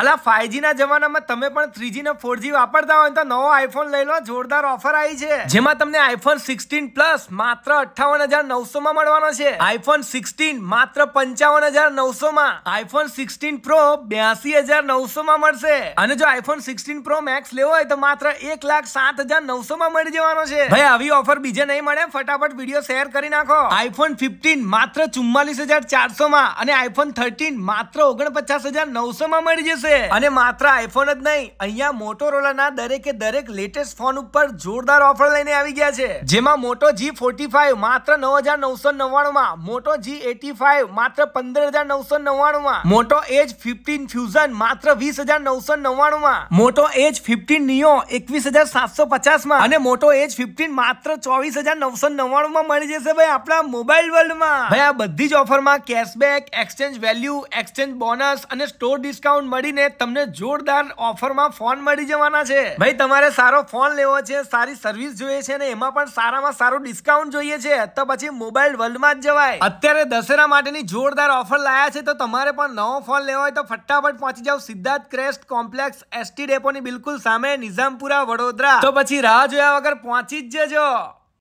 અલા ફાઈવજીના જમાનામાં તમે પણ થ્રીજી ને ફોરજી વાપરતા હોય તો નવો આઈફોન લઈ લો જોરદાર ઓફર આવી છે જેમાં તમને આઈફોન સિક્સટીન પ્લસ માત્ર અઠાવન હજાર નવસો માં મળવાનો છે આઈફોન સિક્સટીન માત્ર પંચાવન હજાર નવસો માં આઈફોન સિક્સટીન પ્રો બ્યાસી હજાર નવસો માં મળશે અને જો આઈફોન સિક્સટીન પ્રો મેક્સ લેવો હોય તો માત્ર એક લાખ સાત હજાર નવસો માં મળી જવાનો છે ભાઈ આવી ઓફર બીજે નહીં મળે ફટાફટ વિડીયો શેર કરી નાખો આઈફોન ફિફ્ટીન માત્ર ચુમ્માલીસ હજાર ચારસો માં અને આઈફોન થર્ટીન માત્ર ઓગણપચાસ હજાર નવસો માં મળી જશે મળશે અને માત્ર આઈફોન જ નહીં અહીંયા મોટોરોલાના દરેકે દરેક લેટેસ્ટ ફોન ઉપર જોરદાર ઓફર લઈને આવી ગયા છે જેમાં મોટો જી ફોર્ટી ફાઈવ માત્ર નવ હજાર નવસો નવ્વાણુંમાં મોટો જી એટી ફાઈવ માત્ર પંદર હજાર નવસો નવ્વાણુંમાં મોટો એજ ફિફ્ટીન ફ્યુઝન માત્ર વીસ હજાર નવસો નવ્વાણુંમાં મોટો એજ ફિફ્ટીન નિયો એકવીસ હજાર સાતસો પચાસમાં અને મોટો એજ ફિફ્ટીન માત્ર ચોવીસ હજાર નવસો નવ્વાણુંમાં મળી જશે ભાઈ આપણા મોબાઈલ વર્લ્ડમાં ભાઈ આ બધી જ ઓફરમાં cashback exchange value exchange bonus અને સ્ટોર ડિસ્કાઉન્ટ મળીને કરીને તમને જોરદાર ઓફરમાં ફોન મળી જવાના છે ભાઈ તમારે સારો ફોન લેવો છે સારી સર્વિસ જોઈએ છે અને એમાં પણ સારામાં સારો ડિસ્કાઉન્ટ જોઈએ છે તો પછી મોબાઈલ વર્લ્ડમાં જ જવાય અત્યારે દશેરા માટેની જોરદાર ઓફર લાયા છે તો તમારે પણ નવો ફોન લેવો હોય તો ફટાફટ પહોંચી જાવ સિદ્ધાર્થ ક્રેસ્ટ કોમ્પ્લેક્સ એસટી ડેપોની બિલકુલ સામે નિઝામપુરા વડોદરા તો પછી રાહ જોયા વગર પહોંચી જ જજો